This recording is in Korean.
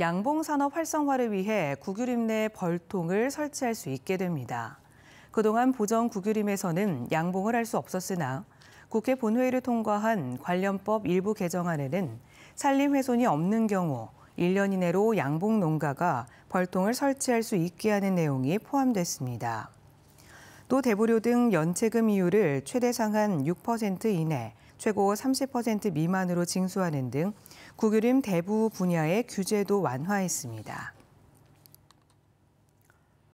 양봉산업 활성화를 위해 구규림 내 벌통을 설치할 수 있게 됩니다. 그동안 보정 구규림에서는 양봉을 할 수 없었으나 국회 본회의를 통과한 관련법 일부 개정안에는 산림 훼손이 없는 경우 1년 이내로 양봉 농가가 벌통을 설치할 수 있게 하는 내용이 포함됐습니다. 또대부료등 연체금 이율을 최대 상한 6% 이내, 최고 30% 미만으로 징수하는 등 국유림 대부 분야의 규제도 완화했습니다.